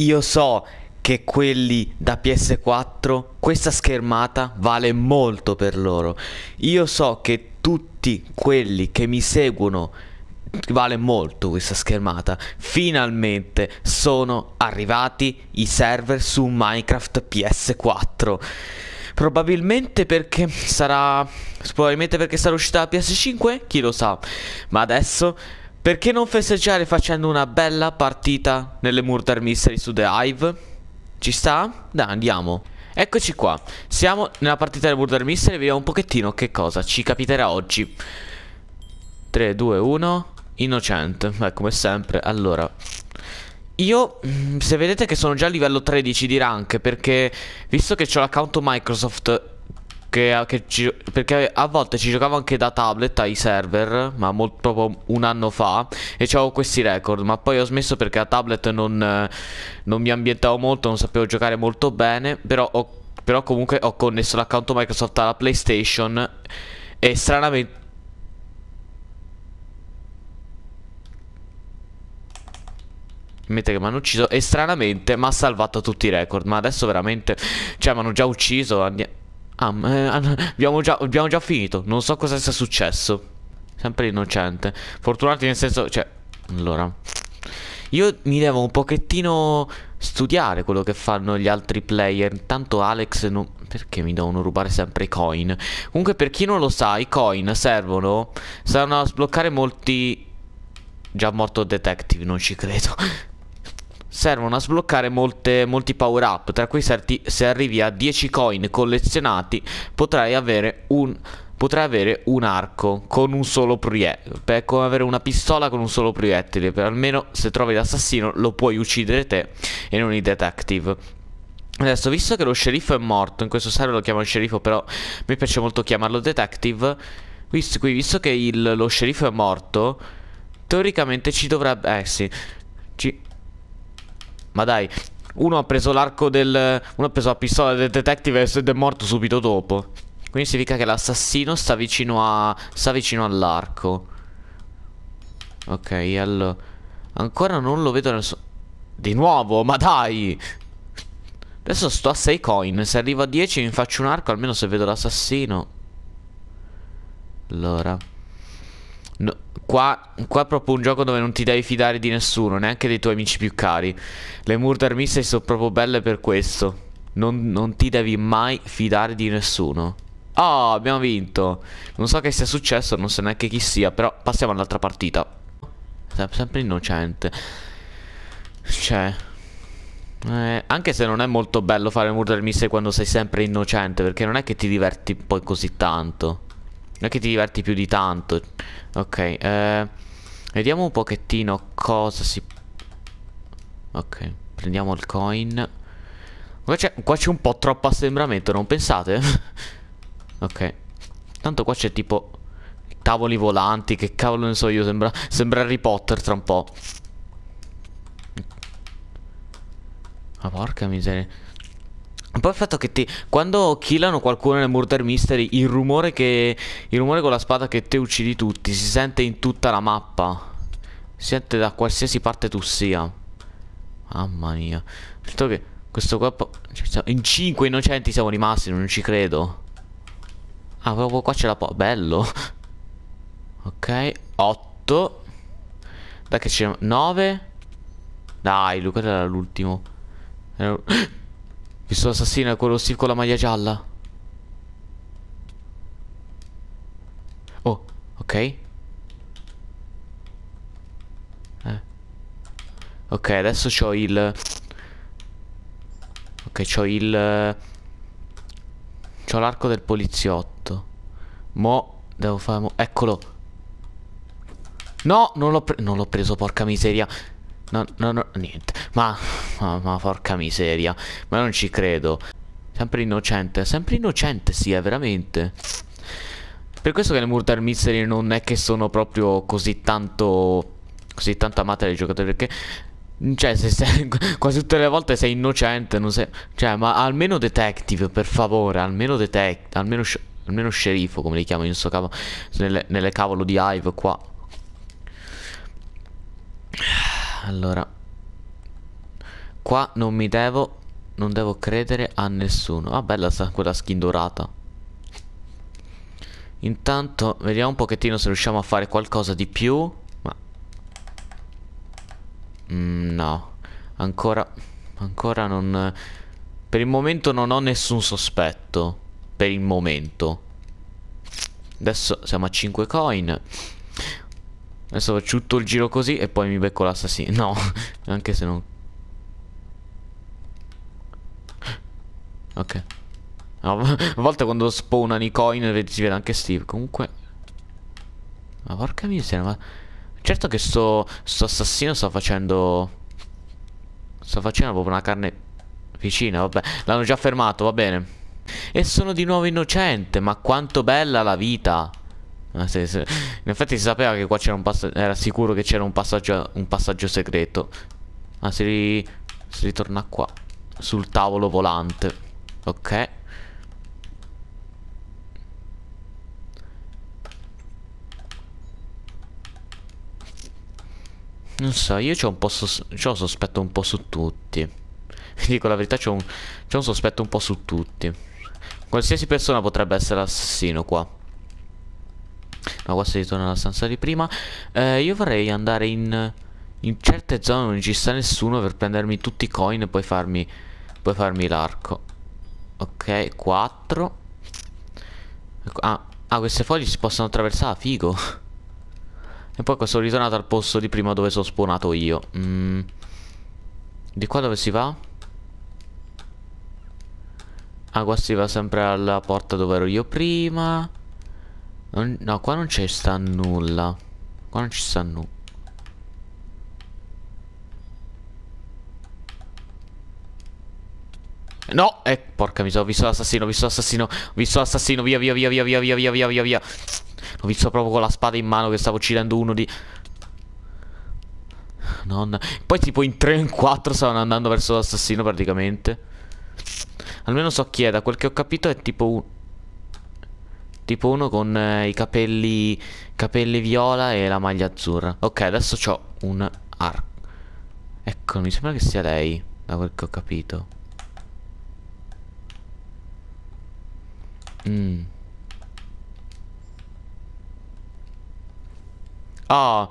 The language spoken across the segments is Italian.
Io so che quelli da PS4 questa schermata vale molto per loro. Io so che tutti quelli che mi seguono vale molto questa schermata. Finalmente sono arrivati i server su Minecraft PS4. Probabilmente perché sarà probabilmente perché sarà uscita la PS5, chi lo sa. Ma adesso perché non festeggiare facendo una bella partita nelle Murder Mystery su The Hive? Ci sta? Dai, andiamo. Eccoci qua, siamo nella partita delle Murder Mystery, e vediamo un pochettino che cosa ci capiterà oggi. 3, 2, 1, innocente, beh come sempre, allora... Io, mm, se vedete che sono già a livello 13 di rank, perché visto che ho l'account Microsoft che, che ci, perché a volte ci giocavo anche da tablet ai server, ma molto, proprio un anno fa, e avevo questi record, ma poi ho smesso perché a tablet non, non mi ambientavo molto, non sapevo giocare molto bene, però, ho, però comunque ho connesso l'account Microsoft alla PlayStation e stranamente... Mentre che mi hanno ucciso E stranamente mi ha salvato tutti i record Ma adesso veramente Cioè mi hanno già ucciso Andiamo... Ah, eh, abbiamo, già, abbiamo già finito. Non so cosa sia successo. Sempre innocente. Fortunati nel senso... Cioè... Allora... Io mi devo un pochettino studiare quello che fanno gli altri player. Intanto Alex non... Perché mi devono rubare sempre i coin? Comunque per chi non lo sa, i coin servono... Saranno a sbloccare molti... Già morto detective, non ci credo servono a sbloccare molte, molti power up, tra cui certi, se arrivi a 10 coin collezionati potrai avere un potrai avere un arco con un solo proiettile. come avere una pistola con un solo proiettile. Per almeno se trovi l'assassino lo puoi uccidere te e non i detective. Adesso, visto che lo sceriffo è morto, in questo serio lo chiamano sceriffo, però mi piace molto chiamarlo detective. Visto, qui, visto che il, lo sceriffo è morto, teoricamente ci dovrebbe... Eh sì, ci, ma dai, uno ha preso l'arco del... Uno ha preso la pistola del detective ed è morto subito dopo. Quindi significa che l'assassino sta vicino a... Sta vicino all'arco. Ok, allora... Ancora non lo vedo nessuno... Di nuovo, ma dai! Adesso sto a 6 coin. Se arrivo a 10 mi faccio un arco, almeno se vedo l'assassino. Allora no, qua, qua, è proprio un gioco dove non ti devi fidare di nessuno Neanche dei tuoi amici più cari Le murder mystery sono proprio belle per questo non, non ti devi mai fidare di nessuno Oh, abbiamo vinto Non so che sia successo, non so neanche chi sia Però passiamo all'altra partita Sem Sempre innocente Cioè eh, anche se non è molto bello fare murder mystery quando sei sempre innocente Perché non è che ti diverti poi così tanto non è che ti diverti più di tanto. Ok, eh, vediamo un pochettino cosa si... Ok, prendiamo il coin. Qua c'è un po' troppo assembramento, non pensate? ok. Tanto qua c'è tipo tavoli volanti, che cavolo ne so io, sembra, sembra Harry Potter tra un po'. Ma porca miseria. Poi il fatto che ti, quando killano qualcuno nel Murder Mystery, il rumore che. Il rumore con la spada che te uccidi tutti si sente in tutta la mappa. Si sente da qualsiasi parte tu sia. Mamma mia. Detto che questo qua. In 5 innocenti siamo rimasti, non ci credo. Ah, proprio qua c'è la po. Bello. Ok, 8. Dai che c'è 9. Dai, Luca era l'ultimo. Era... Pistola assassina, quello Steve con la maglia gialla. Oh, ok. Eh. Ok, adesso c'ho il... Ok, c'ho il... C'ho l'arco del poliziotto. Mo... Devo fare... Mo... Eccolo. No, non l'ho pre preso, porca miseria. No, no, no, niente. Ma, ma, ma porca miseria. Ma non ci credo. Sempre innocente, sempre innocente, sì, è veramente. Per questo che le Murder Mystery non è che sono proprio così tanto... Così tanto amate dai giocatori, perché... Cioè, se sei, quasi tutte le volte sei innocente, non sei... Cioè, ma almeno detective, per favore, almeno detective, almeno, almeno sceriffo, come li chiamano in sto cavolo... Nelle, nelle cavolo di Hive qua. Allora Qua non mi devo Non devo credere a nessuno Ah bella quella skin dorata Intanto Vediamo un pochettino se riusciamo a fare qualcosa di più Ma mm, No Ancora Ancora non Per il momento non ho nessun sospetto Per il momento Adesso siamo a 5 coin Adesso faccio tutto il giro così e poi mi becco l'assassino. No, anche se non... Ok. No, a volte quando spawnano i coin si vede anche Steve. Comunque... Ma porca miseria, ma... Certo che sto, sto assassino sta facendo... Sta facendo proprio una carne vicina, vabbè. L'hanno già fermato, va bene. E sono di nuovo innocente, ma quanto bella la vita. Ah, sì, sì. In effetti si sapeva che qua c'era un passaggio. Era sicuro che c'era un passaggio. Un passaggio segreto. Ah, si, ri si ritorna qua. Sul tavolo volante. Ok. Non so, io ho un po' sos ho sospetto un po' su tutti. Dico la verità, c'ho un, un sospetto un po' su tutti. Qualsiasi persona potrebbe essere assassino qua. Ma qua si ritorna alla stanza di prima eh, Io vorrei andare in, in certe zone dove non ci sta nessuno Per prendermi tutti i coin e poi farmi Poi farmi l'arco Ok 4 ecco, ah, ah queste foglie si possono attraversare Figo E poi qua sono ritornato al posto di prima dove sono spawnato io mm. Di qua dove si va? Ah qua si va sempre alla porta dove ero io prima non, no, qua non c'è sta nulla. Qua non ci sta nulla. No, eh, porca miseria, ho visto l'assassino, ho visto l'assassino, ho visto l'assassino, via, via, via, via, via, via, via, via, via, via. L'ho visto proprio con la spada in mano che stavo uccidendo uno di... Nonna. Poi tipo in 3 o in 4 stavano andando verso l'assassino praticamente. Almeno so chi è, da quel che ho capito è tipo un... Tipo uno con eh, i capelli, capelli viola e la maglia azzurra. Ok, adesso ho un arco. Ecco, mi sembra che sia lei, da quel che ho capito. Mm. Oh,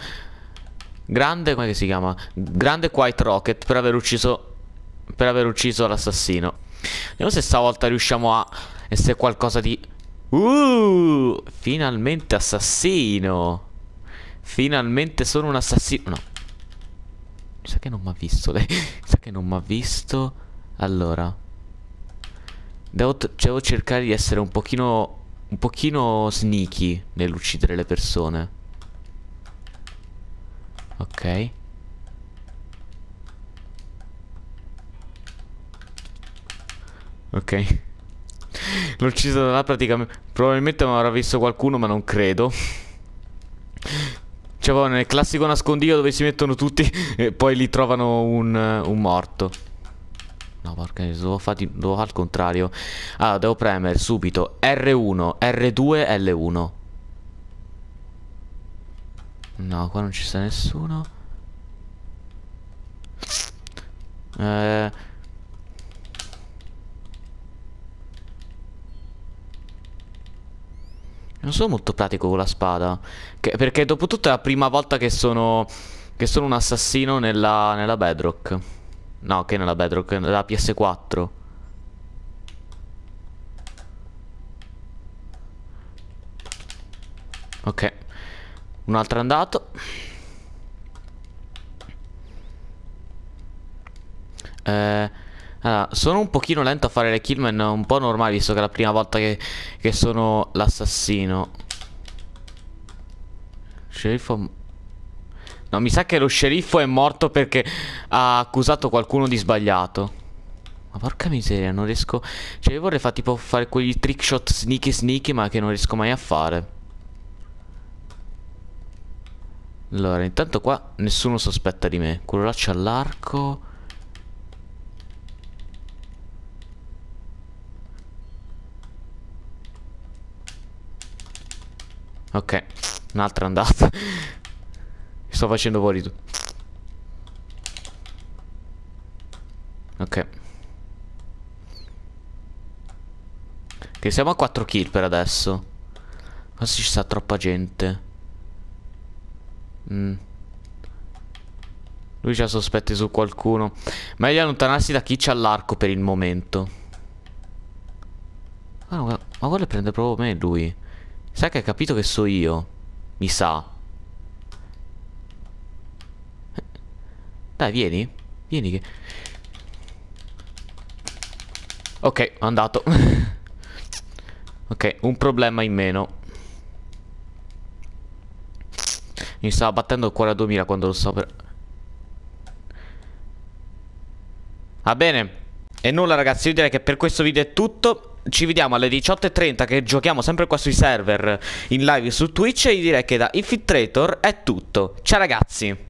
grande, come si chiama? Grande White Rocket per aver ucciso, per aver ucciso l'assassino. Vediamo se stavolta riusciamo a e se qualcosa di Uh, finalmente assassino. Finalmente sono un assassino. No. Mi sa che non mi ha visto lei. Mi sa che non mi ha visto. Allora. Devo, cioè, devo cercare di essere un pochino... Un pochino sneaky nell'uccidere le persone. Ok. Ok. L'ho ucciso da là praticamente Probabilmente mi avrà visto qualcuno ma non credo Cioè proprio nel classico nascondiglio dove si mettono tutti E poi li trovano un, eh, un morto No porca devo fare, devo fare al contrario Allora devo premere subito R1, R2, L1 No qua non ci sta nessuno Eh Non sono molto pratico con la spada. Che, perché dopo tutto è la prima volta che sono... Che sono un assassino nella, nella Bedrock. No, che nella Bedrock, nella PS4. Ok. Un altro andato. Eh, allora, sono un pochino lento a fare le kill, ma è un po' normale, visto che è la prima volta che, che sono l'assassino. Sceriffo... No, mi sa che lo sceriffo è morto perché ha accusato qualcuno di sbagliato. Ma porca miseria, non riesco... Cioè, io vorrei fare tipo fare quegli trick shot sneaky sneaky, ma che non riesco mai a fare. Allora, intanto qua nessuno sospetta di me. Quello là c'ha l'arco... Ok, un'altra andata. Mi sto facendo fuori tu. Ok. Che siamo a 4 kill per adesso. Forse ci sta troppa gente. Mm. Lui ha sospetti su qualcuno. Meglio allontanarsi da chi c'ha l'arco per il momento. Ah, ma, vuole prendere proprio me lui. Sai che hai capito che so io? Mi sa. Dai, vieni. Vieni che... Ok, andato. ok, un problema in meno. Mi stava battendo il cuore a 2000 quando lo so per... Va bene. E nulla ragazzi, io direi che per questo video è tutto ci vediamo alle 18.30 che giochiamo sempre qua sui server in live su Twitch e direi che da Infiltrator è tutto. Ciao ragazzi!